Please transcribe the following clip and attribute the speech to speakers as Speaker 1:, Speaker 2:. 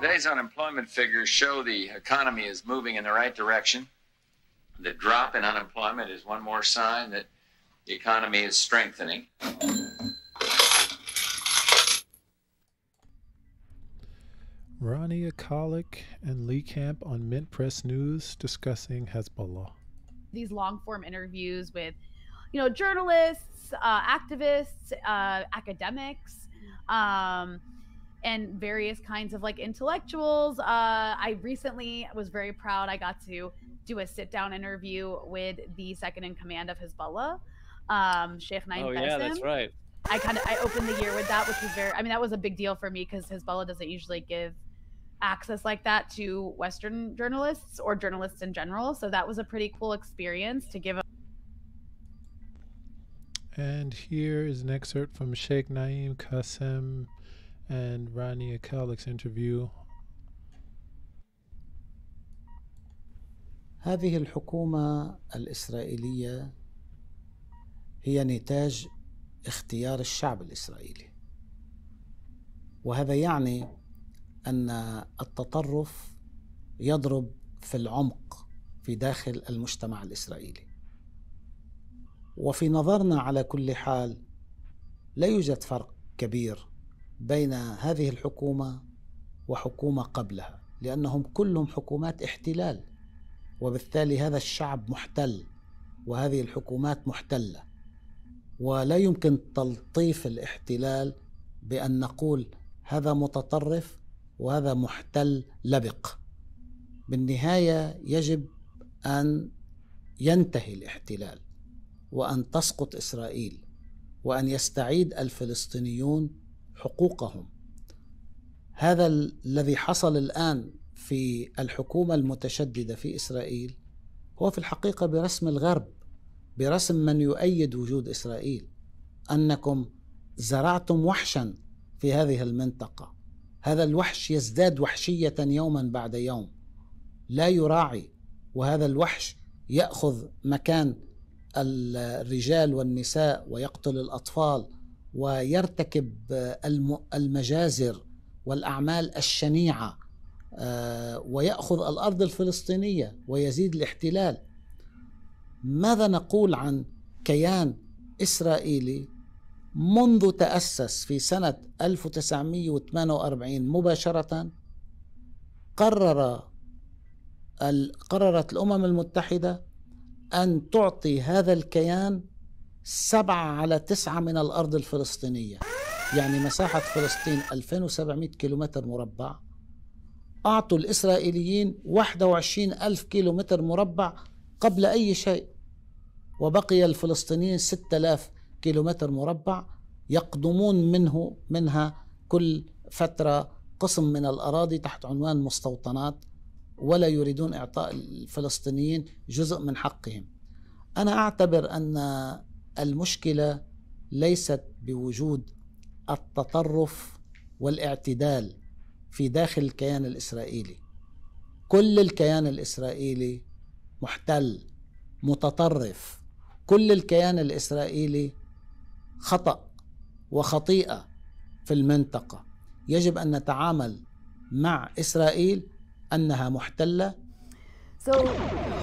Speaker 1: Today's unemployment figures show the economy is moving in the right direction. The drop in unemployment is one more sign that the economy is strengthening.
Speaker 2: Ronnie Akalik and Lee Camp on Mint Press News discussing Hezbollah.
Speaker 1: These long form interviews with, you know, journalists, uh, activists, uh, academics. Um, and various kinds of like intellectuals. Uh, I recently was very proud. I got to do a sit down interview with the second in command of Hezbollah, um, Sheikh Naim. Oh yeah, that's right. I kind of I opened the year with that, which was very. I mean, that was a big deal for me because Hezbollah doesn't usually give access like that to Western journalists or journalists in general. So that was a pretty cool experience to give.
Speaker 2: and here is an excerpt from Sheikh Naim Qasim. and Rodney Akalik's interview. هذه الحكومة الإسرائيلية هي نتاج اختيار الشعب الإسرائيلي وهذا يعني أن التطرف يضرب في العمق في داخل المجتمع الإسرائيلي وفي نظرنا على كل حال لا يوجد فرق كبير بين هذه الحكومة وحكومة قبلها لأنهم كلهم حكومات احتلال وبالتالي هذا الشعب محتل وهذه الحكومات محتلة ولا يمكن تلطيف الاحتلال بأن نقول هذا متطرف وهذا محتل لبق بالنهاية يجب أن ينتهي الاحتلال وأن تسقط إسرائيل وأن يستعيد الفلسطينيون حقوقهم هذا الذي حصل الآن في الحكومة المتشددة في إسرائيل هو في الحقيقة برسم الغرب برسم من يؤيد وجود إسرائيل أنكم زرعتم وحشا في هذه المنطقة هذا الوحش يزداد وحشية يوما بعد يوم لا يراعي وهذا الوحش يأخذ مكان الرجال والنساء ويقتل الأطفال ويرتكب آه، المجازر والاعمال الشنيعه آه، وياخذ الارض الفلسطينيه ويزيد الاحتلال ماذا نقول عن كيان اسرائيلي منذ تاسس في سنه 1948 مباشره قرر قررت الامم المتحده ان تعطي هذا الكيان سبعة على تسعة من الأرض الفلسطينية يعني مساحة فلسطين 2700 كيلومتر مربع أعطوا الإسرائيليين 21 ألف كيلومتر مربع قبل أي شيء وبقي الفلسطينيين 6000 كيلومتر مربع يقدمون منه منها كل فترة قسم من الأراضي تحت عنوان مستوطنات ولا يريدون إعطاء الفلسطينيين جزء من حقهم أنا أعتبر أن المشكله ليست بوجود التطرف والاعتدال في داخل الكيان الاسرائيلي كل الكيان الاسرائيلي محتل متطرف كل الكيان الاسرائيلي خطا وخطيئه في المنطقه يجب ان نتعامل مع اسرائيل انها محتله
Speaker 1: so